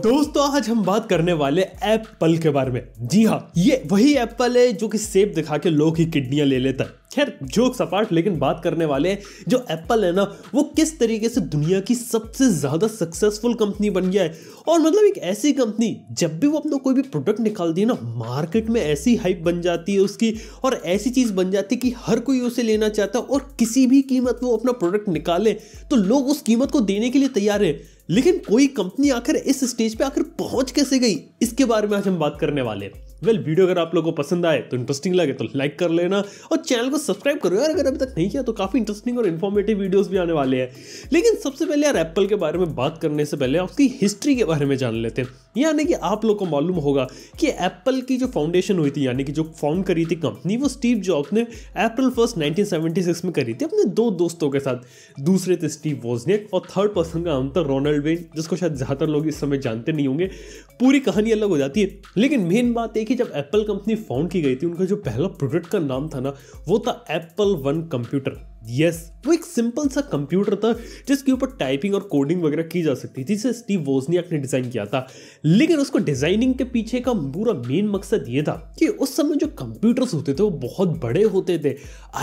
दोस्तों आज हम बात करने वाले एप्पल के बारे में जी हाँ ये वही एप्पल है जो कि सेब दिखा के लोग ही किडनियां ले लेता है खैर जोक्स सपाट लेकिन बात करने वाले हैं जो एप्पल है ना वो किस तरीके से दुनिया की सबसे ज़्यादा सक्सेसफुल कंपनी बन गया है और मतलब एक ऐसी कंपनी जब भी वो अपना कोई भी प्रोडक्ट निकालती है ना मार्केट में ऐसी हाइप बन जाती है उसकी और ऐसी चीज़ बन जाती है कि हर कोई उसे लेना चाहता है और किसी भी कीमत वो अपना प्रोडक्ट निकाले तो लोग उस कीमत को देने के लिए तैयार है लेकिन कोई कंपनी आखिर इस स्टेज पे आखिर पहुंच कैसे गई इसके बारे में आज हम बात करने वाले हैं वेल वीडियो अगर आप लोगों को पसंद आए तो इंटरेस्टिंग लगे तो लाइक कर लेना और चैनल को सब्सक्राइब करो यार अगर अभी तक नहीं किया तो काफ़ी इंटरेस्टिंग और इन्फॉर्मेटिव वीडियोस भी आने वाले हैं लेकिन सबसे पहले यार एप्पल के बारे में बात करने से पहले उसकी हिस्ट्री के बारे में जान लेते हैं यानी कि आप लोग को मालूम होगा कि एप्पल की जो फाउंडेशन हुई थी यानी कि जो फाउंड करी थी कंपनी वो स्टीव जॉब ने अप्रैल फर्स्ट नाइनटीन में करी थी अपने दो दोस्तों के साथ दूसरे थे स्टीव वोजनेक और थर्ड पर्सन का नाम था रोनल्ड वेन जिसको शायद ज़्यादातर लोग इस समय जानते नहीं होंगे पूरी कहानी अलग हो जाती है लेकिन मेन बात एक कि जब एप्पल कंपनी फाउंड की गई थी उनका जो पहला प्रोडक्ट का नाम था ना वो था एप्पल वन कंप्यूटर यस वो तो एक सिंपल सा कंप्यूटर था जिसके ऊपर टाइपिंग और कोडिंग वगैरह की जा सकती थी जिसे स्टीव वोजनियाक ने डिज़ाइन किया था लेकिन उसको डिज़ाइनिंग के पीछे का पूरा मेन मकसद ये था कि उस समय जो कंप्यूटर्स होते थे वो बहुत बड़े होते थे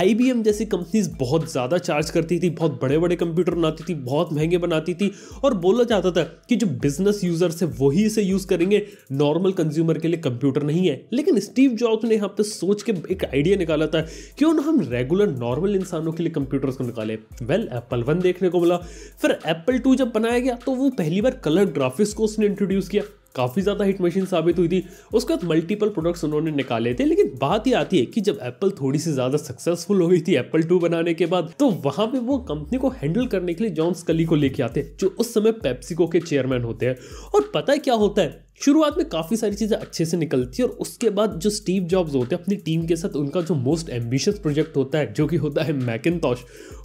आई जैसी कंपनीज बहुत ज़्यादा चार्ज करती थी बहुत बड़े बड़े कंप्यूटर बनाती थी बहुत महंगे बनाती थी और बोला जाता था कि जो बिजनेस यूजर्स है वही इसे यूज़ करेंगे नॉर्मल कंज्यूमर के लिए कंप्यूटर नहीं है लेकिन स्टीव जॉब्स ने यहाँ पर सोच के एक आइडिया निकाला था क्यों ना हम रेगुलर नॉर्मल इंसानों के लिए लिए कंप्यूटर्स को निकाले वेल एप्पल वन देखने को मिला फिर एप्पल टू जब बनाया गया तो वो पहली बार कलर ग्राफिक्स को उसने इंट्रोड्यूस किया काफ़ी ज़्यादा हिट मशीन साबित हुई थी उसके बाद मल्टीपल प्रोडक्ट्स उन्होंने निकाले थे लेकिन बात ये आती है कि जब एप्पल थोड़ी सी ज़्यादा सक्सेसफुल हो गई थी एप्पल टू बनाने के बाद तो वहाँ पे वो कंपनी को हैंडल करने के लिए जॉन स्कली को लेके आते हैं जो उस समय पेप्सिको के चेयरमैन होते हैं और पता है क्या होता है शुरुआत में काफ़ी सारी चीज़ें अच्छे से निकलती है और उसके बाद जो स्टीव जॉब्स होते हैं अपनी टीम के साथ उनका जो मोस्ट एम्बिशियस प्रोजेक्ट होता है जो कि होता है मैकिनटॉश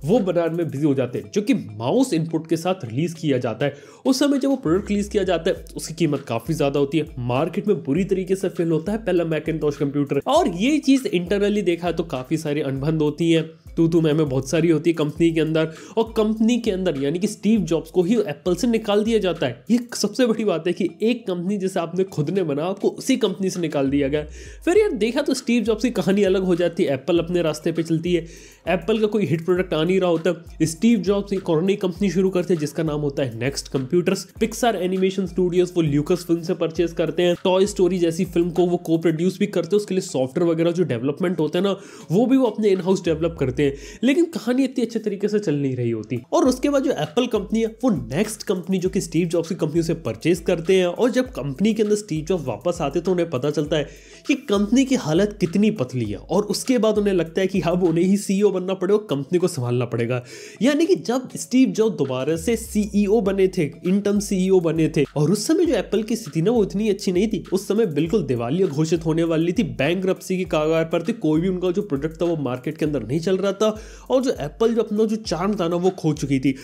वो बनाने में बिजी हो जाते हैं जो कि माउस इनपुट के साथ रिलीज़ किया जाता है उस समय जब वो प्रोडक्ट रिलीज़ किया जाता है उसकी कीमत काफ़ी ज़्यादा होती है मार्केट में बुरी तरीके से फेल होता है पहला मैकिनटॉश कंप्यूटर और ये चीज़ इंटरनली देखा तो काफ़ी सारी अनबंध होती हैं तू तू मैं बहुत सारी होती है कंपनी के अंदर और कंपनी के अंदर यानी कि स्टीव जॉब्स को ही एप्पल से निकाल दिया जाता है ये सबसे बड़ी बात है कि एक कंपनी जैसे आपने खुद ने बना आपको उसी कंपनी से निकाल दिया गया फिर यार देखा तो स्टीव जॉब्स की कहानी अलग हो जाती है एप्पल अपने रास्ते पर चलती है एप्पल का कोई हिट प्रोडक्ट आ नहीं रहा होता स्टीव जॉब्स एक और नई कंपनी शुरू करते हैं जिसका नाम होता है Next computers Pixar animation studios वो ल्यूकस फिल्म से परचेज करते हैं टॉय स्टोरी जैसी फिल्म को वो को प्रोड्यूस भी करते हैं उसके लिए सॉफ्टवेयर वगैरह जो डेवलपमेंट होता है ना वो भी वो अपने इन हाउस डेवलप करते हैं थे लेकिन कहानी इतनी अच्छे तरीके से चल नहीं रही होती और उसके बाद जो एप्पल कंपनी है वो नेक्स्ट कंपनी जो कि स्टीव जॉब्स की कंपनी से परचेज करते हैं और जब कंपनी के अंदर स्टीव जॉब वापस आते तो उन्हें पता चलता है कि कंपनी की हालत कितनी पतली है और उसके बाद उन्हें लगता है कि अब उन्हें ही सीईओ बनना पड़ेगा कंपनी को संभालना पड़ेगा यानी कि जब स्टीव जॉब दोबारा से सीईओ बने थे इंटर्म सीईओ बने थे और उस समय जो एप्पल की स्थिति ना वो इतनी अच्छी नहीं थी उस समय बिल्कुल दिवालिया घोषित होने वाली थी बैंक की कागार पर थी कोई भी उनका जो प्रोडक्ट था वो मार्केट के अंदर नहीं चल रहा था और जो एप्पल जो अपना जो चार्म था ना वो खो चुकी थी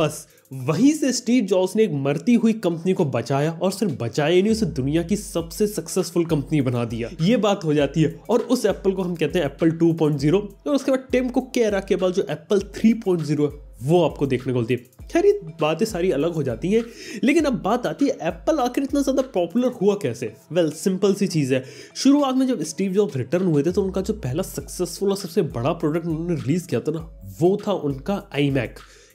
बस वहीं से स्टीव जॉब्स ने एक मरती हुई कंपनी को बचाया और सिर्फ बचाया नहीं उसे दुनिया की सबसे सक्सेसफुल कंपनी बना दिया ये बात हो जाती है और उस एप्पल को हम कहते हैं एप्पल 2.0 और उसके बाद टेम को केरा के बाद जो एप्पल 3.0 है वो आपको देखने को मिलती है खैर ये बातें सारी अलग हो जाती हैं लेकिन अब बात आती है एप्पल आखिर इतना ज़्यादा पॉपुलर हुआ कैसे वेल well, सिंपल सी चीज़ है शुरुआत में जब स्टीव जॉब रिटर्न हुए थे तो उनका जो पहला सक्सेसफुल और सबसे बड़ा प्रोडक्ट उन्होंने रिलीज़ किया था ना वो था उनका आई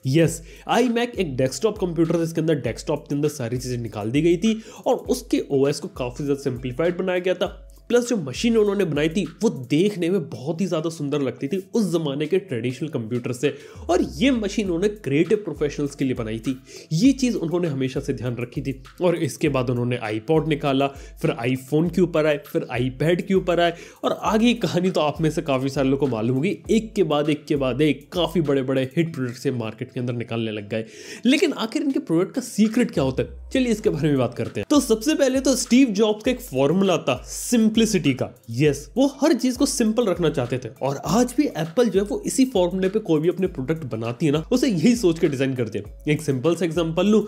यस आई मैक एक डेस्कटॉप कंप्यूटर था जिसके अंदर डेस्कटॉप के अंदर सारी चीज़ें निकाल दी गई थी और उसके ओएस को काफ़ी ज़्यादा सिंप्लीफाइड बनाया गया था प्लस जो मशीन उन्होंने बनाई थी वो देखने में बहुत ही ज़्यादा सुंदर लगती थी उस ज़माने के ट्रेडिशनल कंप्यूटर से और ये मशीन उन्होंने क्रिएटिव प्रोफेशनल्स के लिए बनाई थी ये चीज़ उन्होंने हमेशा से ध्यान रखी थी और इसके बाद उन्होंने आईपॉड निकाला फिर आईफोन के ऊपर आए फिर आईपैड के ऊपर आए और आगे की कहानी तो आप में से काफ़ी सारे लोगों को मालूम होगी एक के बाद एक के बाद एक काफ़ी बड़े बड़े हिट प्रोडक्ट से मार्केट के अंदर निकालने लग गए लेकिन आखिर इनके प्रोडक्ट का सीक्रेट क्या होता है चलिए इसके बारे में बात करते हैं तो सबसे पहले तो स्टीव जॉब्स का एक फॉर्मूला था सिंपल सिंप्लिसिटी का यस yes, वो हर चीज को सिंपल रखना चाहते थे और आज भी एप्पल जो है वो इसी फॉर्मूले पे कोई भी अपने प्रोडक्ट बनाती है ना उसे यही सोच के डिजाइन करते हैं एक सिंपल सा एग्जाम्पल लू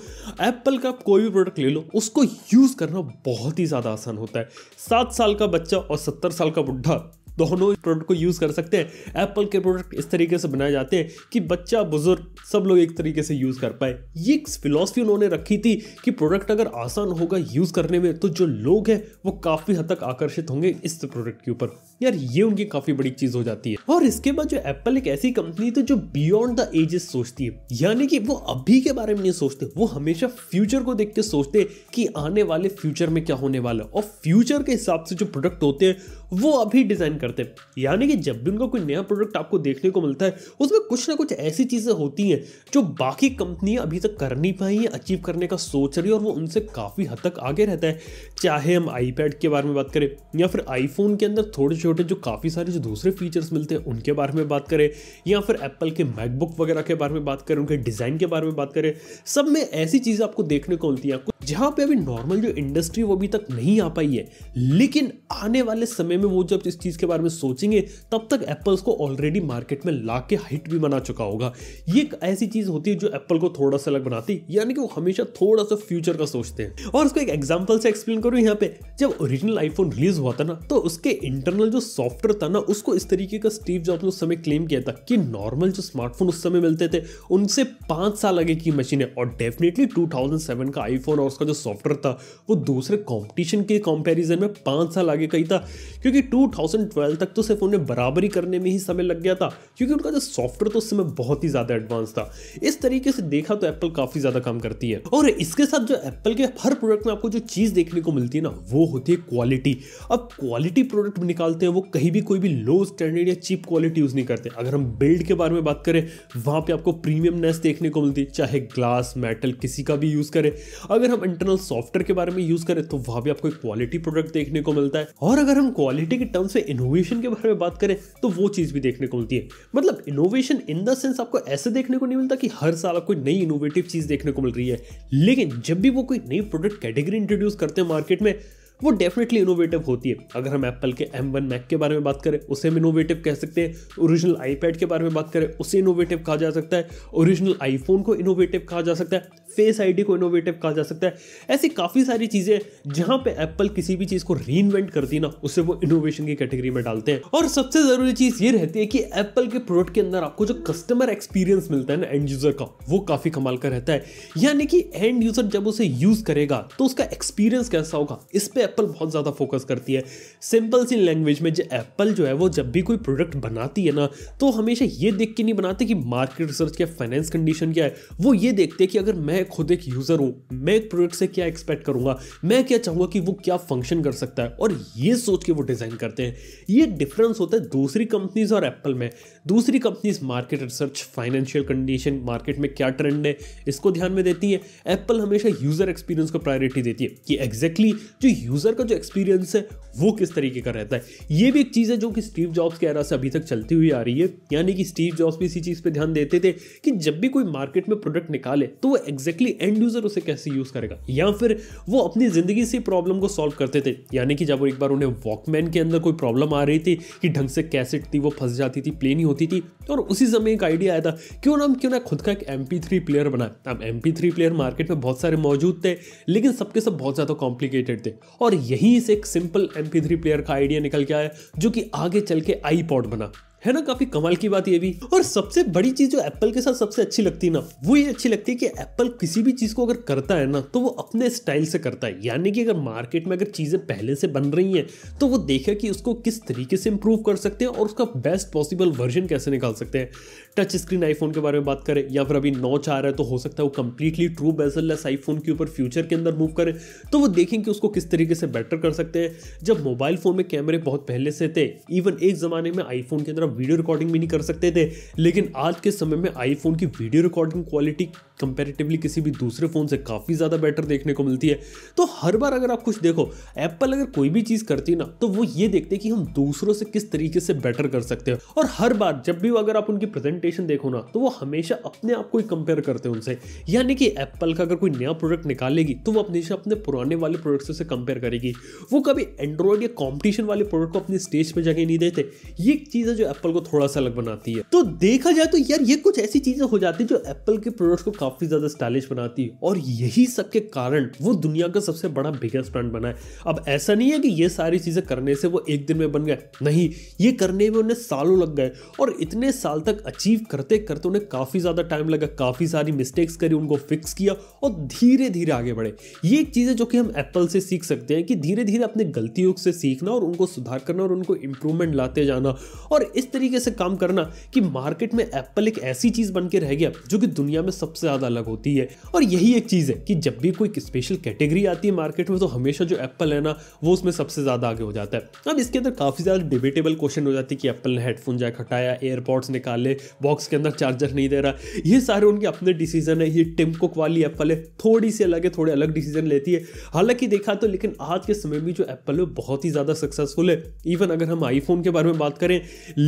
एप्पल का कोई भी प्रोडक्ट ले लो उसको यूज करना बहुत ही ज्यादा आसान होता है सात साल का बच्चा और सत्तर साल का बुढ़ा दोनों इस प्रोडक्ट को यूज़ कर सकते हैं एप्पल के प्रोडक्ट इस तरीके से बनाए जाते हैं कि बच्चा बुजुर्ग सब लोग एक तरीके से यूज़ कर पाए ये एक फिलॉसफी उन्होंने रखी थी कि प्रोडक्ट अगर आसान होगा यूज़ करने में तो जो लोग हैं वो काफ़ी हद तक आकर्षित होंगे इस प्रोडक्ट के ऊपर यार ये उनकी काफ़ी बड़ी चीज़ हो जाती है और इसके बाद जो एप्पल एक ऐसी कंपनी थी जो बियॉन्ड द एजेस सोचती है यानी कि वो अभी के बारे में नहीं सोचते वो हमेशा फ्यूचर को देख के सोचते कि आने वाले फ्यूचर में क्या होने वाला है और फ्यूचर के हिसाब से जो प्रोडक्ट होते हैं वो अभी डिज़ाइन करते हैं यानी कि जब भी उनका कोई नया प्रोडक्ट आपको देखने को मिलता है उसमें कुछ ना कुछ ऐसी चीज़ें होती हैं जो बाकी कंपनियाँ अभी तक कर नहीं पाई हैं अचीव करने का सोच रही है और वो उनसे काफ़ी हद तक आगे रहता है चाहे हम आईपैड के बारे में बात करें या फिर आईफोन के अंदर थोड़े छोटे जो काफ़ी सारे जो दूसरे फीचर्स मिलते हैं उनके बारे में बात करें या फिर एप्पल के मैकबुक वगैरह के बारे में बात करें उनके डिज़ाइन के बारे में बात करें सब में ऐसी चीज़ें आपको देखने को मिलती हैं जहाँ पे अभी नॉर्मल जो इंडस्ट्री वो अभी तक नहीं आ पाई है लेकिन आने वाले समय में वो जब इस चीज़ के बारे में सोचेंगे तब तक एप्पल्स को ऑलरेडी मार्केट में ला के हाइट भी बना चुका होगा ये एक ऐसी चीज़ होती है जो एप्पल को थोड़ा सा अलग बनाती है यानी कि वो हमेशा थोड़ा सा फ्यूचर का सोचते हैं और उसको एक एग्जाम्पल से एक्सप्लेन करूँ यहाँ पे जब ओरिजिनल आईफोन रिलीज हुआ था ना तो उसके इंटरनल जो सॉफ्टवेयर था ना उसको इस तरीके का स्टीव जॉब ने उस समय क्लेम किया था कि नॉर्मल जो स्मार्टफोन उस समय मिलते थे उनसे पाँच साल आगे की मशीनें और डेफिनेटली टू का आईफोन और उसका जो सॉफ्टवेयर था वो दूसरे कंपटीशन के कंपैरिजन में पाँच साल आगे कहीं था क्योंकि 2012 तक तो सिर्फ उन्हें बराबरी करने में ही समय लग गया था क्योंकि उनका जो सॉफ्टवेयर तो उस समय बहुत ही ज़्यादा एडवांस था इस तरीके से देखा तो एप्पल काफ़ी ज़्यादा काम करती है और इसके साथ जो एप्पल के हर प्रोडक्ट में आपको जो चीज़ देखने को मिलती है ना वो होती है क्वालिटी अब क्वालिटी प्रोडक्ट निकालते हैं वो कहीं भी कोई भी लो स्टैंडर्ड या चीप क्वालिटी यूज़ नहीं करते अगर हम बिल्ड के बारे में बात करें वहाँ पर आपको प्रीमियमनेस देखने को मिलती है चाहे ग्लास मेटल किसी का भी यूज़ करें अगर हम इंटरनल सॉफ्टवेयर के बारे में यूज करें तो वहां भी आपको क्वालिटी प्रोडक्ट देखने को मिलता है और अगर हम क्वालिटी के टर्म्स में इनोवेशन के बारे में बात करें तो वो चीज भी देखने को मिलती है मतलब इनोवेशन इन द सेंस आपको ऐसे देखने को नहीं मिलता कि हर साल आपको नई इनोवेटिव चीज देखने को मिल रही है लेकिन जब भी वो कोई नई प्रोडक्ट कैटेगरी इंट्रोड्यूस करते हैं मार्केट में वो डेफिनेटली इनोवेटिव होती है अगर हम एप्पल के एम वन मैक के बारे में बात करें उसे हम इनोवेटिव कह सकते हैं ओरिजिनल आईपैड के बारे में बात करें उसे इनोवेटिव कहा जा सकता है ओरिजिनल आईफोन को इनोवेटिव कहा जा सकता है फेस आईडी को इनोवेटिव कहा जा सकता है ऐसी काफ़ी सारी चीज़ें जहाँ पे एप्पल किसी भी चीज़ को री करती है ना उसे वो इनोवेशन की कैटेगरी में डालते हैं और सबसे ज़रूरी चीज़ ये रहती है कि एप्पल के प्रोडक्ट के अंदर आपको जो कस्टमर एक्सपीरियंस मिलता है ना एंड यूज़र का वो काफ़ी कमाल का रहता है यानी कि एंड यूज़र जब उसे यूज़ करेगा तो उसका एक्सपीरियंस कैसा होगा इस पर एप्पल बहुत ज़्यादा फोकस करती है सिंपल सी लैंग्वेज में जो एप्पल जो है वो जब भी कोई प्रोडक्ट बनाती है ना तो हमेशा ये देख के नहीं बनाते कि मार्केट रिसर्च क्या फाइनेंस कंडीशन क्या है वो ये देखते हैं कि अगर मैं खुद एक यूज़र हूँ मैं एक प्रोडक्ट से क्या एक्सपेक्ट करूँगा मैं क्या चाहूँगा कि वो क्या फंक्शन कर सकता है और ये सोच के वो डिज़ाइन करते हैं ये डिफरेंस होता है दूसरी कंपनीज और एप्पल में दूसरी companies market research financial condition market में क्या ट्रेंड है इसको ध्यान में देती है एप्पल हमेशा यूज़र एक्सपीरियंस को प्रायोरिटी देती है कि एग्जैक्टली exactly जो यूज़र का जो एक्सपीरियंस है वो किस तरीके का रहता है ये भी एक चीज़ है जो कि स्टीव जॉब्स के एरा से अभी तक चलती हुई आ रही है यानी कि स्टीव जॉब्स भी इसी चीज़ पर ध्यान देते थे कि जब भी कोई मार्केट में प्रोडक्ट निकाले तो वो एग्जैक्टली एंड यूज़र उसे कैसे यूज़ करेगा या फिर वो अपनी ज़िंदगी से प्रॉब्लम को सॉल्व करते थे यानी कि जब एक बार उन्हें वॉकमैन के अंदर कोई प्रॉब्लम आ रही थी कि ढंग से कैसेट थी वो फंस जाती थी प्ले नहीं होती थी तो और उसी समय एक आइडिया आया था क्यों ना क्यों ना खुद का एक एम प्लेयर बनाए अब एम प्लेयर मार्केट में बहुत सारे मौजूद थे लेकिन सबके सब बहुत ज़्यादा कॉम्प्लिकेटेड थे और और यही से एक सिंपल एम प्लेयर का आइडिया निकल के आया जो कि आगे चल के आई बना है ना काफी कमाल की बात ये भी और सबसे बड़ी चीज जो एप्पल के साथ सबसे अच्छी लगती है ना वो ये अच्छी लगती है कि एप्पल किसी भी चीज को अगर करता है ना तो वो अपने स्टाइल से करता है यानी कि अगर मार्केट में अगर चीजें पहले से बन रही हैं तो वो देखे कि उसको किस तरीके से इंप्रूव कर सकते हैं और उसका बेस्ट पॉसिबल वर्जन कैसे निकाल सकते हैं टच स्क्रीन आईफोन के बारे में बात करें या फिर अभी नॉच आ रहा है तो हो सकता है वो कंप्लीटली ट्रू बेजरलेस आईफोन के ऊपर फ्यूचर के अंदर मूव करें तो वो देखें कि उसको किस तरीके से बेटर कर सकते हैं जब मोबाइल फोन में कैमरे बहुत पहले से थे इवन एक जमाने में आईफोन के अंदर वीडियो रिकॉर्डिंग भी नहीं कर सकते थे लेकिन आज के समय में आईफोन की वीडियो रिकॉर्डिंग क्वालिटी कंपेरेटिवली किसी भी दूसरे फ़ोन से काफ़ी ज़्यादा बेटर देखने को मिलती है तो हर बार अगर आप कुछ देखो एप्पल अगर कोई भी चीज़ करती है ना तो वो ये देखते हैं कि हम दूसरों से किस तरीके से बेटर कर सकते हैं और हर बार जब भी अगर आप उनकी प्रेजेंटेशन देखो ना तो वो हमेशा अपने आप को ही कंपेयर करते हैं उनसे यानी कि एप्पल का अगर कोई नया प्रोडक्ट निकालेगी तो वो अपने अपने पुराने वाले प्रोडक्ट से कंपेयर करेगी वो कभी एंड्रॉयड या कॉम्पिटिशन वाले प्रोडक्ट को अपने स्टेज पर जगह नहीं देते ये चीज़ है जो एप्पल को थोड़ा सा अलग बनाती है तो देखा जाए तो यार ये कुछ ऐसी चीजें हो जाती है जो एप्पल के प्रोडक्ट्स को काफी ज्यादा स्टाइलिश बनाती है और यही सब के कारण वो दुनिया का सबसे बड़ा बिगेस्ट ब्रांड बना है अब ऐसा नहीं है कि ये सारी चीजें करने से वो एक दिन में बन गए नहीं ये करने में उन्हें सालों लग गए और इतने साल तक अचीव करते करते उन्हें काफी ज्यादा टाइम लगा काफी सारी मिस्टेक्स करी उनको फिक्स किया और धीरे धीरे आगे बढ़े ये एक चीज है जो कि हम एप्पल से सीख सकते हैं कि धीरे धीरे अपने गलतियों से सीखना और उनको सुधार करना और उनको इंप्रूवमेंट लाते जाना और इस इस तरीके से काम करना कि मार्केट में एप्पल एक ऐसी चीज़ बन के रह गया जो कि दुनिया में सबसे ज़्यादा अलग होती है और यही एक चीज़ है कि जब भी कोई स्पेशल कैटेगरी आती है मार्केट में तो हमेशा जो एप्पल है ना वो उसमें सबसे ज़्यादा आगे हो जाता है अब इसके अंदर काफ़ी ज़्यादा डिबेटेबल क्वेश्चन हो जाती है कि एप्पल ने हेडफोन जैक हटाया एयरपोर्ट्स निकाले बॉक्स के अंदर चार्जर नहीं दे रहा ये सारे उनके अपने डिसीजन है ये टिम कुक वाली एप्पल है थोड़ी सी अलग है थोड़े अलग डिसीजन लेती है हालांकि देखा तो लेकिन आज के समय में जो एप्पल है बहुत ही ज़्यादा सक्सेसफुल है इवन अगर हम आईफोन के बारे में बात करें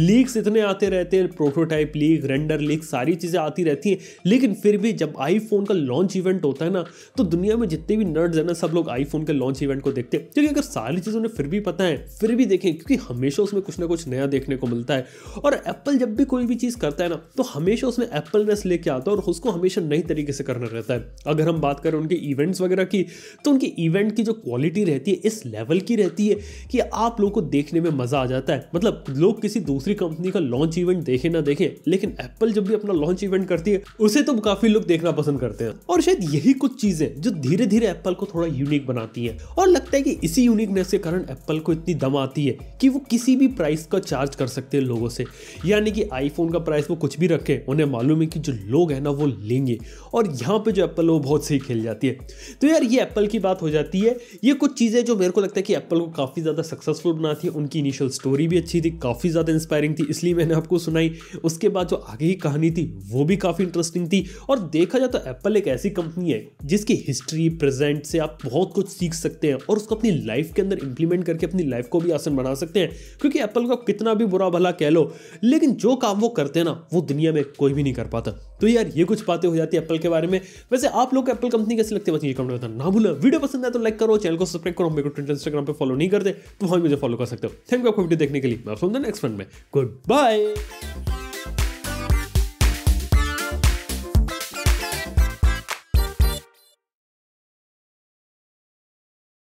लीक्स इतने आते रहते हैं प्रोटोटाइप लीक रेंडर लीक सारी चीज़ें आती रहती हैं लेकिन फिर भी जब आईफोन का लॉन्च इवेंट होता है ना तो दुनिया में जितने भी नर्ड्स हैं ना सब लोग आईफोन के लॉन्च इवेंट को देखते हैं क्योंकि अगर सारी चीज़ें उन्हें फिर भी पता है फिर भी देखें क्योंकि हमेशा उसमें कुछ ना कुछ नया देखने को मिलता है और एप्पल जब भी कोई भी चीज़ करता है ना तो हमेशा उसमें एप्पलनेस लेके आता है और उसको हमेशा नई तरीके से करना रहता है अगर हम बात करें उनके इवेंट्स वगैरह की तो उनके इवेंट की जो क्वालिटी रहती है इस लेवल की रहती है कि आप लोगों को देखने में मज़ा आ जाता है मतलब लोग किसी दूसरी कंपनी का लॉन्च इवेंट देखे ना देखे लेकिन एप्पल जब भी अपना लॉन्च इवेंट करती है उसे तो काफी लोग देखना पसंद करते हैं और शायद यही कुछ चीजें जो धीरे धीरे एप्पल को थोड़ा यूनिक बनाती है और लगता है कि इसी यूनिकनेस के कारण एप्पल को इतनी दम आती है कि वो किसी भी प्राइस का चार्ज कर सकते हैं लोगों से यानी कि आईफोन का प्राइस वो कुछ भी रखे उन्हें मालूम है कि जो लोग हैं ना वो लेंगे और यहाँ पे जो एप्पल वो बहुत सही खेल जाती है तो यार ये एप्पल की बात हो जाती है ये कुछ चीज़ें जो मेरे को लगता है कि एप्पल को काफ़ी ज़्यादा सक्सेसफुल बनाती है उनकी इनिशियल स्टोरी भी अच्छी थी काफ़ी ज़्यादा इंस्पायरिंग इंस्पायरिंग थी इसलिए मैंने आपको सुनाई उसके बाद जो आगे की कहानी थी वो भी काफ़ी इंटरेस्टिंग थी और देखा जाए तो एप्पल एक ऐसी कंपनी है जिसकी हिस्ट्री प्रेजेंट से आप बहुत कुछ सीख सकते हैं और उसको अपनी लाइफ के अंदर इंप्लीमेंट करके अपनी लाइफ को भी आसान बना सकते हैं क्योंकि एप्पल को कितना भी बुरा भला कह लो लेकिन जो काम वो करते हैं ना वो दुनिया में कोई भी नहीं कर पाता तो यार ये कुछ बातें हो जाती है एप्पल के बारे में वैसे आप लोग एप्पल कंपनी कैसे लगते हैं कमेंट बताना ना भूलना वीडियो पसंद आए तो लाइक करो चैनल को सब्सक्राइब करो मेरे को ट्विटर इंस्टाग्राम पर फॉलो नहीं करते तो वहाँ मुझे फॉलो कर सकते हो थैंक यू आपको वीडियो देखने के लिए मैं नेक्स्ट फ्रेंड में Goodbye.